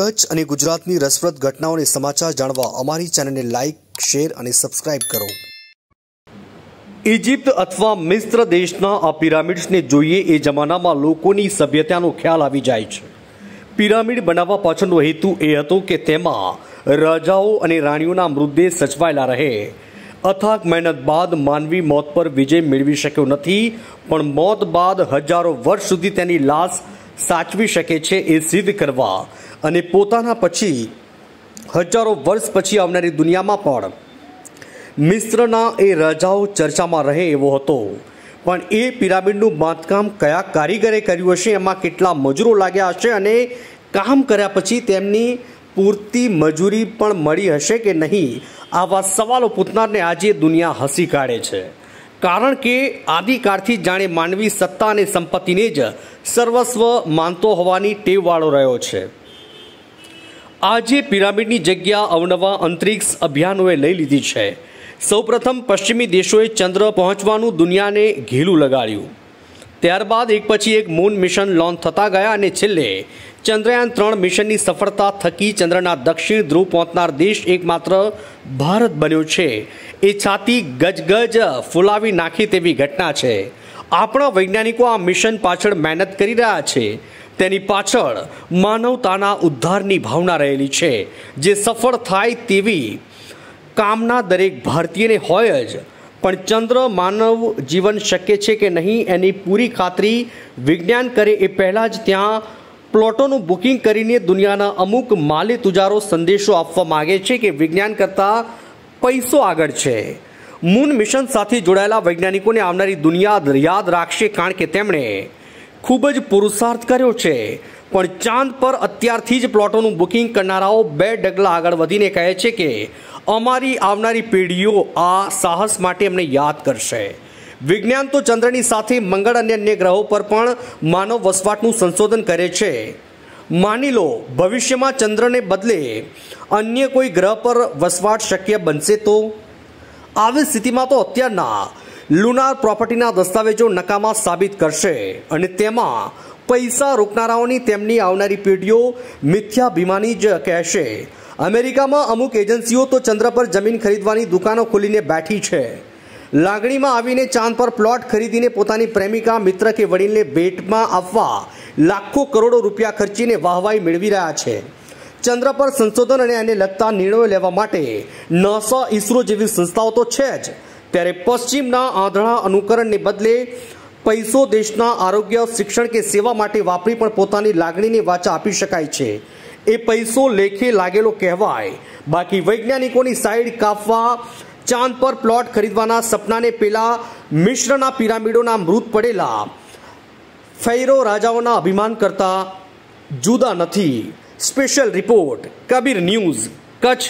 કચ્છ અને ગુજરાતની રસપ્રદ ઘટનાઓને સમાચાર જાણવા અમારી ચેનલને લાઇક શેર અને સબસ્ક્રાઇબ કરો ઇજિપ્ત અથવા મિસ્ર દેશના આ પિરામિડ્સને જોઈએ એ જમાનામાં લોકોની સભ્યતાનો ખ્યાલ આવી જાય છે પિરામિડ બનાવવા પાછળનો હેતુ એ હતો કે તેમાં રાજાઓ અને રાણીઓના મૃતદેહ સચવાયેલા રહે અથાક મહેનત બાદ માનવી મોત પર વિજય મેળવી શક્યો નથી પણ મોત બાદ હજારો વર્ષ સુધી તેની લાશ સાચવી શકે છે એ સિદ્ધ કરવા અને પોતાના પછી હજારો વર્ષ પછી આવનારી દુનિયામાં પણ મિશ્રના એ રાજાઓ ચર્ચામાં રહે એવો હતો પણ એ પિરામિડનું બાંધકામ કયા કારીગરે કર્યું હશે એમાં કેટલા મજૂરો લાગ્યા હશે અને કામ કર્યા પછી તેમની પૂરતી મજૂરી પણ મળી હશે કે નહીં આવા સવાલો પૂછનારને આજે દુનિયા હસી કાઢે છે કારણ કે આદિકાળથી જાણે માનવી સત્તા અને સંપત્તિને જ સર્વસ્વ માનતો હોવાની ટેવવાળો રહ્યો છે આજે પિરામિડની જગ્યા અવનવા અંતરિક્ષ અભિયાનોએ લઈ લીધી છે સૌપ્રથમ પશ્ચિમી દેશોએ ચંદ્ર પહોંચવાનું દુનિયાને ઘેલું લગાડ્યું ત્યારબાદ એક પછી એક મૂન મિશન લોન્ચ થતા ગયા અને છેલ્લે ચંદ્રયાન ત્રણ મિશનની સફળતા થકી ચંદ્રના દક્ષિણ ધ્રુવ પહોંચનાર દેશ એકમાત્ર ભારત બન્યો છે એ છાતી ગજગજ ફૂલાવી નાખી તેવી ઘટના છે આપણા વૈજ્ઞાનિકો આ મિશન પાછળ મહેનત કરી રહ્યા છે તેની પાછળ માનવતાના ઉદ્ધારની ભાવના રહેલી છે જે સફળ થાય તેવી કામના દરેક ભારતીયને હોય જ પણ ચંદ્ર માનવ જીવન શક્ય છે કે નહીં એની પૂરી ખાતરી વિજ્ઞાન કરે એ પહેલાં જ ત્યાં પ્લોટોનું બુકિંગ કરીને દુનિયાના અમુક માલી તુજારો સંદેશો આપવા માગે છે કે વિજ્ઞાન કરતાં પૈસો આગળ છે મૂન મિશન સાથે જોડાયેલા વૈજ્ઞાનિકોને આવનારી દુનિયા યાદ રાખશે કારણ કે તેમણે ખૂબ જ પુરુષાર્થ કર્યો છે પણ ચાંદ પર અત્યારથી જ પ્લોટોનું બુકિંગ કરનારાઓ બે ડગલા આગળ વધીને કહે છે કે અમારી આવનારી પેઢીઓ આ સાહસ માટે અમને યાદ કરશે વિજ્ઞાન તો ચંદ્રની સાથે મંગળ અને અન્ય ગ્રહો પર પણ માનવ વસવાટનું સંશોધન કરે છે માની લો ભવિષ્યમાં ચંદ્રને બદલે અન્ય કોઈ ગ્રહ પર વસવાટ શક્ય બનશે તો આવી સ્થિતિમાં તો અત્યારના લુનાર પ્રોપર્ટીના દસ્તાવેજો નકામા સાબિત કરશે અને તેમાં પૈસા રોકનારાઓની તેમની આવનારી પેઢીઓ ભીમાની જ કહેશે અમેરિકામાં અમુક એજન્સીઓ તો ચંદ્ર પર જમીન ખરીદવાની દુકાનો ખોલીને બેઠી છે લાગણીમાં આવીને ચાંદ પર પ્લોટ ખરીદીને પોતાની પ્રેમિકા મિત્ર કે વડીલને ભેટમાં આવવા લાખો કરોડો રૂપિયા ખર્ચીને વાહવાઈ મેળવી રહ્યા છે ચંદ્ર પર સંશોધન અને એને લગતા નિર્ણયો લેવા માટે નાસા ઇસરો જેવી સંસ્થાઓ તો છે જ ત્યારે પશ્ચિમના આંધળા અનુકરણને બદલે પૈસો દેશના આરોગ્ય શિક્ષણ કે સેવા માટે વાપરી પણ પોતાની લાગણીની વાચા આપી શકાય છે એ પૈસો લેખે લાગેલો કહેવાય બાકી વૈજ્ઞાનિકોની સાઈડ કાપવા ચાંદ પર પ્લોટ ખરીદવાના સપનાને પેલા મિશ્રના પિરામિડોના મૃત પડેલા ફૈરો રાજાઓના અભિમાન કરતા જુદા નથી special report Kabir news Kutch